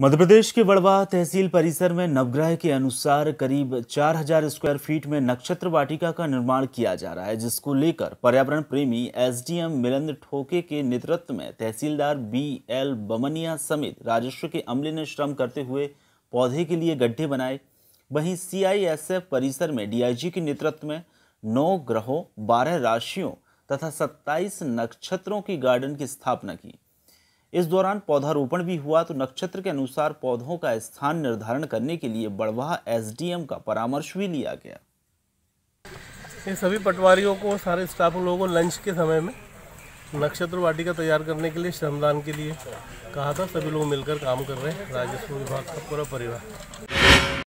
मध्य प्रदेश के बड़वा तहसील परिसर में नवग्रह के अनुसार करीब 4000 स्क्वायर फीट में नक्षत्र वाटिका का निर्माण किया जा रहा है जिसको लेकर पर्यावरण प्रेमी एसडीएम मिलंद ठोके के नेतृत्व में तहसीलदार बी एल बमनिया समेत राजस्व के अमले ने श्रम करते हुए पौधे के लिए गड्ढे बनाए वहीं सीआईएसएफ परिसर में डीआईजी के नेतृत्व में नौ ग्रहों बारह राशियों तथा सत्ताईस नक्षत्रों की गार्डन की स्थापना की इस दौरान पौधारोपण भी हुआ तो नक्षत्र के अनुसार पौधों का स्थान निर्धारण करने के लिए बड़वाह एसडीएम का परामर्श भी लिया गया इन सभी पटवारियों को सारे स्टाफ लोगों को लंच के समय में नक्षत्र वाटिका तैयार करने के लिए श्रमदान के लिए कहा था सभी लोग मिलकर काम कर रहे हैं राजस्व विभाग का पूरा परिवार